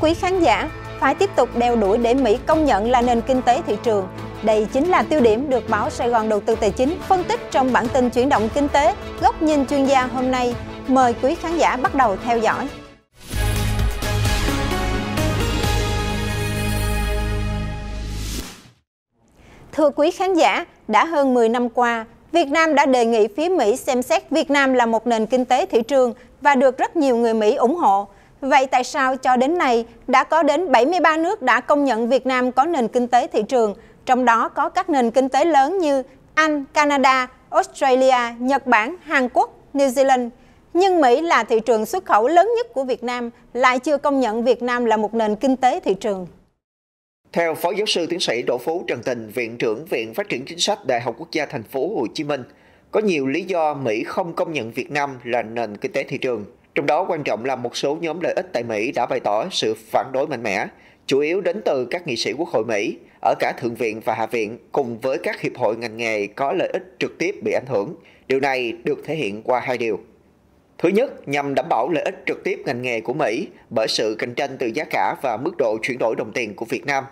Thưa quý khán giả, phải tiếp tục đeo đuổi để Mỹ công nhận là nền kinh tế thị trường. Đây chính là tiêu điểm được báo Sài Gòn Đầu tư Tài chính phân tích trong bản tin chuyển động kinh tế góc nhìn chuyên gia hôm nay. Mời quý khán giả bắt đầu theo dõi. Thưa quý khán giả, đã hơn 10 năm qua, Việt Nam đã đề nghị phía Mỹ xem xét Việt Nam là một nền kinh tế thị trường và được rất nhiều người Mỹ ủng hộ. Vậy tại sao cho đến nay đã có đến 73 nước đã công nhận Việt Nam có nền kinh tế thị trường, trong đó có các nền kinh tế lớn như Anh, Canada, Australia, Nhật Bản, Hàn Quốc, New Zealand. Nhưng Mỹ là thị trường xuất khẩu lớn nhất của Việt Nam lại chưa công nhận Việt Nam là một nền kinh tế thị trường. Theo Phó Giáo sư Tiến sĩ Đỗ Phú Trần Tình, Viện trưởng Viện Phát triển Chính sách Đại học Quốc gia Thành phố Hồ Chí Minh, có nhiều lý do Mỹ không công nhận Việt Nam là nền kinh tế thị trường. Trong đó quan trọng là một số nhóm lợi ích tại Mỹ đã bày tỏ sự phản đối mạnh mẽ, chủ yếu đến từ các nghị sĩ Quốc hội Mỹ ở cả Thượng viện và Hạ viện cùng với các hiệp hội ngành nghề có lợi ích trực tiếp bị ảnh hưởng. Điều này được thể hiện qua hai điều. Thứ nhất, nhằm đảm bảo lợi ích trực tiếp ngành nghề của Mỹ bởi sự cạnh tranh từ giá cả và mức độ chuyển đổi đồng tiền của Việt Nam.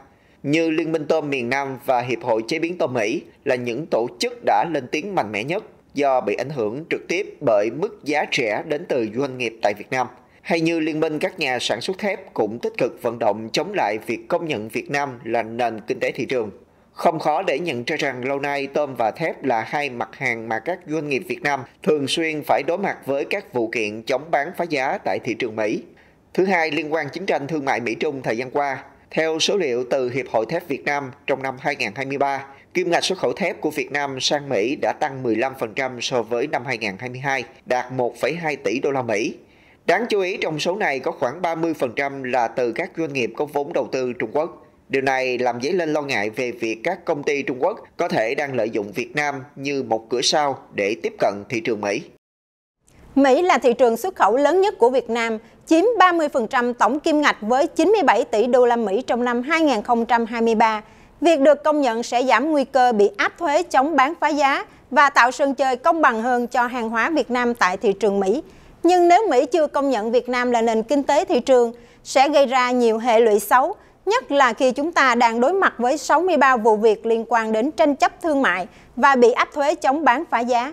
Như Liên minh tôm miền Nam và Hiệp hội chế biến tôm Mỹ là những tổ chức đã lên tiếng mạnh mẽ nhất do bị ảnh hưởng trực tiếp bởi mức giá rẻ đến từ doanh nghiệp tại Việt Nam. Hay như Liên minh các nhà sản xuất thép cũng tích cực vận động chống lại việc công nhận Việt Nam là nền kinh tế thị trường. Không khó để nhận ra rằng lâu nay tôm và thép là hai mặt hàng mà các doanh nghiệp Việt Nam thường xuyên phải đối mặt với các vụ kiện chống bán phá giá tại thị trường Mỹ. Thứ hai, liên quan chiến tranh thương mại Mỹ-Trung thời gian qua. Theo số liệu từ Hiệp hội Thép Việt Nam, trong năm 2023, Kim ngạch xuất khẩu thép của Việt Nam sang Mỹ đã tăng 15% so với năm 2022, đạt 1,2 tỷ đô la Mỹ. Đáng chú ý trong số này có khoảng 30% là từ các doanh nghiệp có vốn đầu tư Trung Quốc. Điều này làm dấy lên lo ngại về việc các công ty Trung Quốc có thể đang lợi dụng Việt Nam như một cửa sau để tiếp cận thị trường Mỹ. Mỹ là thị trường xuất khẩu lớn nhất của Việt Nam, chiếm 30% tổng kim ngạch với 97 tỷ đô la Mỹ trong năm 2023 Việc được công nhận sẽ giảm nguy cơ bị áp thuế chống bán phá giá và tạo sân chơi công bằng hơn cho hàng hóa Việt Nam tại thị trường Mỹ. Nhưng nếu Mỹ chưa công nhận Việt Nam là nền kinh tế thị trường, sẽ gây ra nhiều hệ lụy xấu, nhất là khi chúng ta đang đối mặt với 63 vụ việc liên quan đến tranh chấp thương mại và bị áp thuế chống bán phá giá.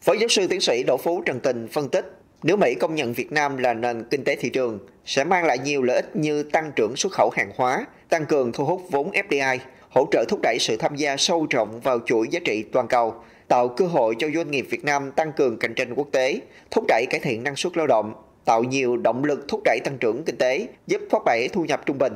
Phó giáo sư tiến sĩ Đỗ Phú Trần Tình phân tích nếu Mỹ công nhận Việt Nam là nền kinh tế thị trường, sẽ mang lại nhiều lợi ích như tăng trưởng xuất khẩu hàng hóa, tăng cường thu hút vốn FDI, hỗ trợ thúc đẩy sự tham gia sâu rộng vào chuỗi giá trị toàn cầu, tạo cơ hội cho doanh nghiệp Việt Nam tăng cường cạnh tranh quốc tế, thúc đẩy cải thiện năng suất lao động, tạo nhiều động lực thúc đẩy tăng trưởng kinh tế, giúp phát đẩy thu nhập trung bình.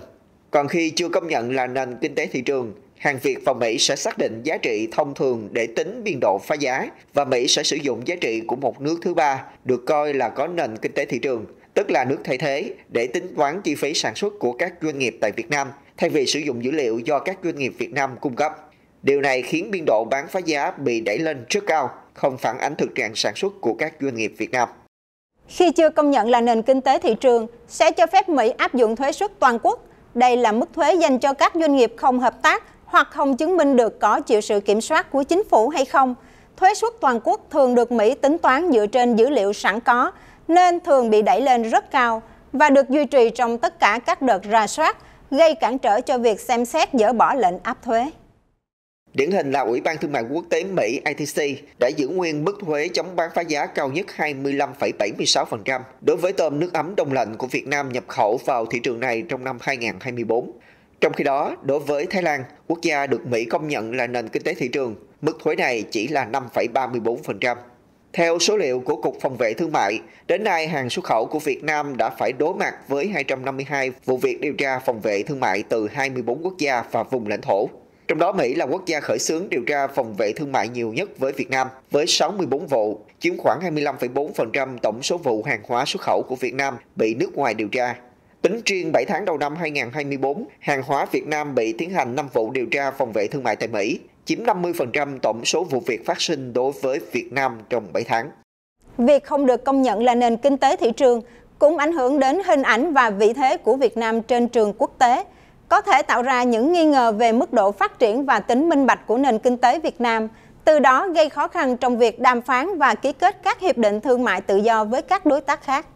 Còn khi chưa công nhận là nền kinh tế thị trường, hàng Việt và Mỹ sẽ xác định giá trị thông thường để tính biên độ phá giá và Mỹ sẽ sử dụng giá trị của một nước thứ ba được coi là có nền kinh tế thị trường, tức là nước thay thế để tính toán chi phí sản xuất của các doanh nghiệp tại Việt Nam thay vì sử dụng dữ liệu do các doanh nghiệp Việt Nam cung cấp. Điều này khiến biên độ bán phá giá bị đẩy lên rất cao, không phản ánh thực trạng sản xuất của các doanh nghiệp Việt Nam. Khi chưa công nhận là nền kinh tế thị trường, sẽ cho phép Mỹ áp dụng thuế suất toàn quốc. Đây là mức thuế dành cho các doanh nghiệp không hợp tác hoặc không chứng minh được có chịu sự kiểm soát của chính phủ hay không. Thuế suất toàn quốc thường được Mỹ tính toán dựa trên dữ liệu sẵn có, nên thường bị đẩy lên rất cao và được duy trì trong tất cả các đợt ra soát, gây cản trở cho việc xem xét dỡ bỏ lệnh áp thuế. Điển hình là Ủy ban Thương mại Quốc tế Mỹ ITC đã giữ nguyên mức thuế chống bán phá giá cao nhất 25,76% đối với tôm nước ấm đông lạnh của Việt Nam nhập khẩu vào thị trường này trong năm 2024. Trong khi đó, đối với Thái Lan, quốc gia được Mỹ công nhận là nền kinh tế thị trường, mức thuế này chỉ là 5,34%. Theo số liệu của Cục Phòng vệ Thương mại, đến nay hàng xuất khẩu của Việt Nam đã phải đối mặt với 252 vụ việc điều tra phòng vệ thương mại từ 24 quốc gia và vùng lãnh thổ. Trong đó Mỹ là quốc gia khởi xướng điều tra phòng vệ thương mại nhiều nhất với Việt Nam, với 64 vụ, chiếm khoảng 25,4% tổng số vụ hàng hóa xuất khẩu của Việt Nam bị nước ngoài điều tra. Tính riêng 7 tháng đầu năm 2024, hàng hóa Việt Nam bị tiến hành 5 vụ điều tra phòng vệ thương mại tại Mỹ, chiếm 50% tổng số vụ việc phát sinh đối với Việt Nam trong 7 tháng. Việc không được công nhận là nền kinh tế thị trường cũng ảnh hưởng đến hình ảnh và vị thế của Việt Nam trên trường quốc tế, có thể tạo ra những nghi ngờ về mức độ phát triển và tính minh bạch của nền kinh tế Việt Nam, từ đó gây khó khăn trong việc đàm phán và ký kết các hiệp định thương mại tự do với các đối tác khác.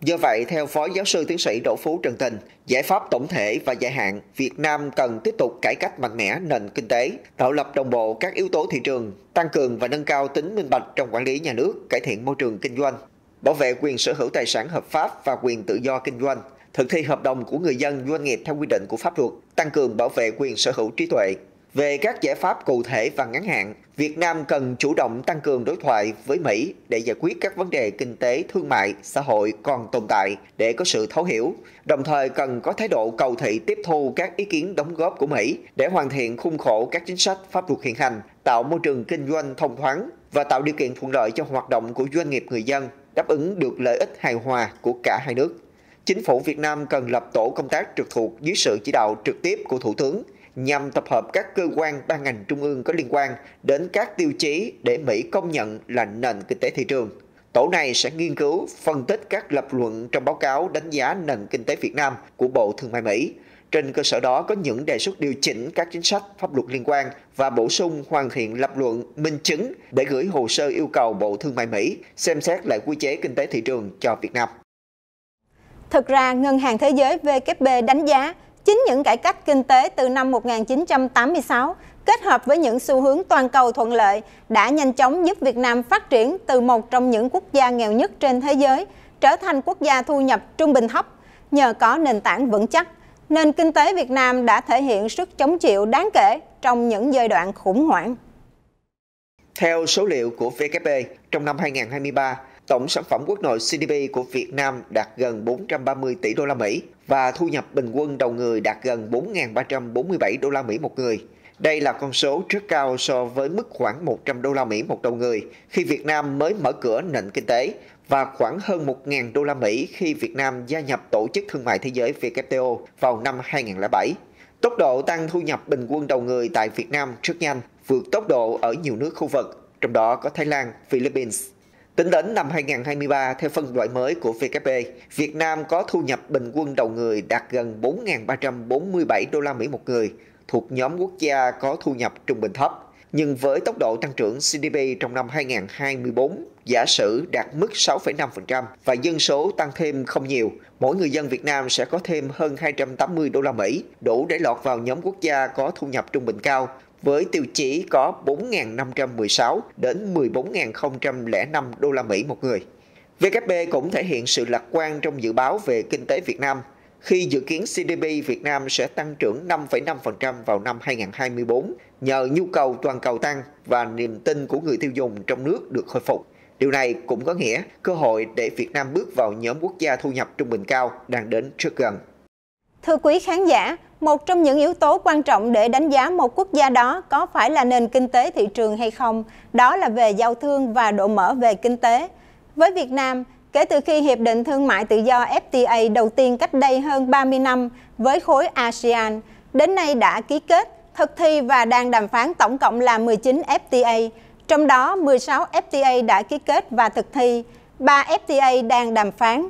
Do vậy, theo Phó Giáo sư Tiến sĩ Đỗ Phú Trần Tình, giải pháp tổng thể và dài hạn, Việt Nam cần tiếp tục cải cách mạnh mẽ nền kinh tế, tạo lập đồng bộ các yếu tố thị trường, tăng cường và nâng cao tính minh bạch trong quản lý nhà nước, cải thiện môi trường kinh doanh, bảo vệ quyền sở hữu tài sản hợp pháp và quyền tự do kinh doanh, thực thi hợp đồng của người dân doanh nghiệp theo quy định của pháp luật, tăng cường bảo vệ quyền sở hữu trí tuệ, về các giải pháp cụ thể và ngắn hạn, Việt Nam cần chủ động tăng cường đối thoại với Mỹ để giải quyết các vấn đề kinh tế, thương mại, xã hội còn tồn tại để có sự thấu hiểu, đồng thời cần có thái độ cầu thị tiếp thu các ý kiến đóng góp của Mỹ để hoàn thiện khung khổ các chính sách pháp luật hiện hành, tạo môi trường kinh doanh thông thoáng và tạo điều kiện thuận lợi cho hoạt động của doanh nghiệp người dân, đáp ứng được lợi ích hài hòa của cả hai nước. Chính phủ Việt Nam cần lập tổ công tác trực thuộc dưới sự chỉ đạo trực tiếp của Thủ tướng – nhằm tập hợp các cơ quan ban ngành trung ương có liên quan đến các tiêu chí để Mỹ công nhận là nền kinh tế thị trường. Tổ này sẽ nghiên cứu, phân tích các lập luận trong báo cáo đánh giá nền kinh tế Việt Nam của Bộ Thương mại Mỹ. Trên cơ sở đó có những đề xuất điều chỉnh các chính sách pháp luật liên quan và bổ sung hoàn thiện lập luận minh chứng để gửi hồ sơ yêu cầu Bộ Thương mại Mỹ xem xét lại quy chế kinh tế thị trường cho Việt Nam. Thực ra, Ngân hàng Thế giới VKB đánh giá Chính những cải cách kinh tế từ năm 1986 kết hợp với những xu hướng toàn cầu thuận lợi đã nhanh chóng giúp Việt Nam phát triển từ một trong những quốc gia nghèo nhất trên thế giới trở thành quốc gia thu nhập trung bình thấp nhờ có nền tảng vững chắc. Nền kinh tế Việt Nam đã thể hiện sức chống chịu đáng kể trong những giai đoạn khủng hoảng. Theo số liệu của VKP, trong năm 2023, tổng sản phẩm quốc nội GDP của Việt Nam đạt gần 430 tỷ đô la Mỹ và thu nhập bình quân đầu người đạt gần 4.347 đô la Mỹ một người. Đây là con số rất cao so với mức khoảng 100 đô la Mỹ một đầu người khi Việt Nam mới mở cửa nền kinh tế và khoảng hơn 1.000 đô la Mỹ khi Việt Nam gia nhập Tổ chức Thương mại Thế giới WTO vào năm 2007. Tốc độ tăng thu nhập bình quân đầu người tại Việt Nam rất nhanh, vượt tốc độ ở nhiều nước khu vực, trong đó có Thái Lan, Philippines. Tính đến năm 2023, theo phân loại mới của VKP, Việt Nam có thu nhập bình quân đầu người đạt gần 4.347 đô la Mỹ một người, thuộc nhóm quốc gia có thu nhập trung bình thấp. Nhưng với tốc độ tăng trưởng GDP trong năm 2024 giả sử đạt mức 6,5% và dân số tăng thêm không nhiều, mỗi người dân Việt Nam sẽ có thêm hơn 280 đô la Mỹ, đủ để lọt vào nhóm quốc gia có thu nhập trung bình cao, với tiêu chí có 4.516 đến 14.005 đô la Mỹ một người. VKB cũng thể hiện sự lạc quan trong dự báo về kinh tế Việt Nam khi dự kiến GDP Việt Nam sẽ tăng trưởng 5,5% vào năm 2024 nhờ nhu cầu toàn cầu tăng và niềm tin của người tiêu dùng trong nước được khôi phục. Điều này cũng có nghĩa cơ hội để Việt Nam bước vào nhóm quốc gia thu nhập trung bình cao đang đến rất gần. Thưa quý khán giả, một trong những yếu tố quan trọng để đánh giá một quốc gia đó có phải là nền kinh tế thị trường hay không, đó là về giao thương và độ mở về kinh tế. Với Việt Nam, kể từ khi Hiệp định Thương mại Tự do FTA đầu tiên cách đây hơn 30 năm với khối ASEAN, đến nay đã ký kết, thực thi và đang đàm phán tổng cộng là 19 FTA, trong đó 16 FTA đã ký kết và thực thi, 3 FTA đang đàm phán,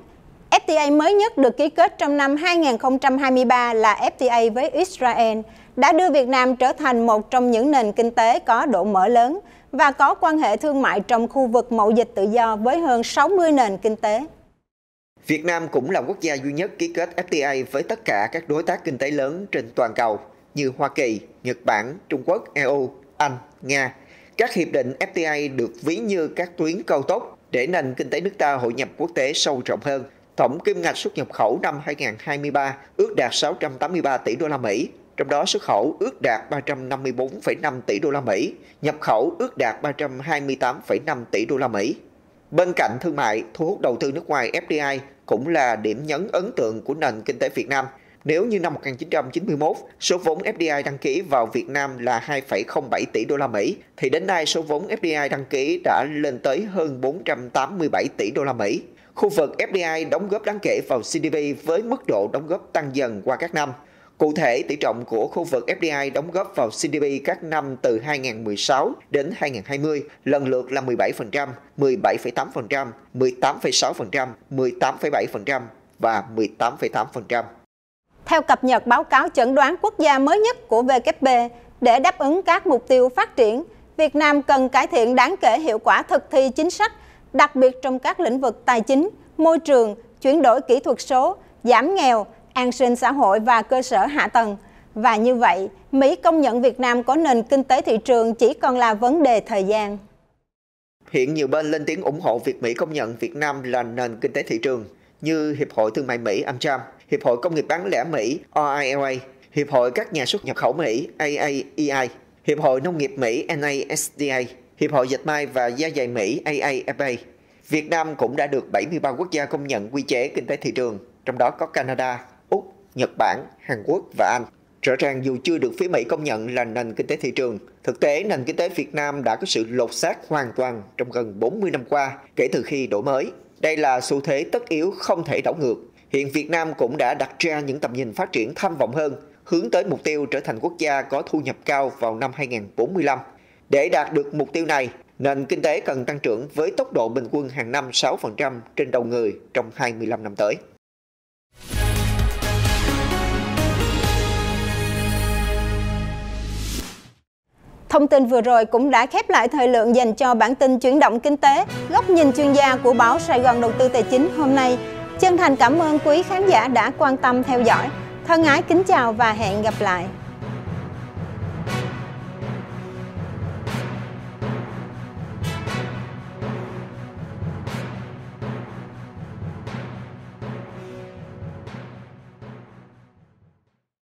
FTA mới nhất được ký kết trong năm 2023 là FTA với Israel đã đưa Việt Nam trở thành một trong những nền kinh tế có độ mở lớn và có quan hệ thương mại trong khu vực mậu dịch tự do với hơn 60 nền kinh tế. Việt Nam cũng là quốc gia duy nhất ký kết FTA với tất cả các đối tác kinh tế lớn trên toàn cầu như Hoa Kỳ, Nhật Bản, Trung Quốc, EU, Anh, Nga. Các hiệp định FTA được ví như các tuyến cao tốc để nền kinh tế nước ta hội nhập quốc tế sâu rộng hơn – Tổng kim ngạch xuất nhập khẩu năm 2023 ước đạt 683 tỷ đô la Mỹ, trong đó xuất khẩu ước đạt 354,5 tỷ đô la Mỹ, nhập khẩu ước đạt 328,5 tỷ đô la Mỹ. Bên cạnh thương mại, thu hút đầu tư nước ngoài FDI cũng là điểm nhấn ấn tượng của nền kinh tế Việt Nam. Nếu như năm 1991, số vốn FDI đăng ký vào Việt Nam là 2,07 tỷ đô la Mỹ, thì đến nay số vốn FDI đăng ký đã lên tới hơn 487 tỷ đô la Mỹ. Khu vực FDI đóng góp đáng kể vào GDP với mức độ đóng góp tăng dần qua các năm. Cụ thể, tỷ trọng của khu vực FDI đóng góp vào GDP các năm từ 2016 đến 2020 lần lượt là 17%, 17,8%, 18,6%, 18,7% và 18,8%. Theo cập nhật báo cáo chẩn đoán quốc gia mới nhất của WB, để đáp ứng các mục tiêu phát triển, Việt Nam cần cải thiện đáng kể hiệu quả thực thi chính sách đặc biệt trong các lĩnh vực tài chính, môi trường, chuyển đổi kỹ thuật số, giảm nghèo, an sinh xã hội và cơ sở hạ tầng. Và như vậy, Mỹ công nhận Việt Nam có nền kinh tế thị trường chỉ còn là vấn đề thời gian. Hiện nhiều bên lên tiếng ủng hộ việc Mỹ công nhận Việt Nam là nền kinh tế thị trường, như Hiệp hội Thương mại Mỹ AmCham, Hiệp hội Công nghiệp bán lẻ Mỹ RILA, Hiệp hội các nhà xuất nhập khẩu Mỹ AAEI, e Hiệp hội Nông nghiệp Mỹ NASDA, Hiệp hội Dệt may và Da dày Mỹ AAFA. Việt Nam cũng đã được 73 quốc gia công nhận quy chế kinh tế thị trường, trong đó có Canada, Úc, Nhật Bản, Hàn Quốc và Anh. Rõ ràng dù chưa được phía Mỹ công nhận là nền kinh tế thị trường, thực tế nền kinh tế Việt Nam đã có sự lột xác hoàn toàn trong gần 40 năm qua kể từ khi đổi mới. Đây là xu thế tất yếu không thể đảo ngược. Hiện Việt Nam cũng đã đặt ra những tầm nhìn phát triển tham vọng hơn, hướng tới mục tiêu trở thành quốc gia có thu nhập cao vào năm 2045. Để đạt được mục tiêu này, nền kinh tế cần tăng trưởng với tốc độ bình quân hàng năm 6% trên đầu người trong 25 năm tới. Thông tin vừa rồi cũng đã khép lại thời lượng dành cho bản tin chuyển động kinh tế, góc nhìn chuyên gia của báo Sài Gòn Đầu tư Tài chính hôm nay. Chân thành cảm ơn quý khán giả đã quan tâm theo dõi. Thân ái kính chào và hẹn gặp lại.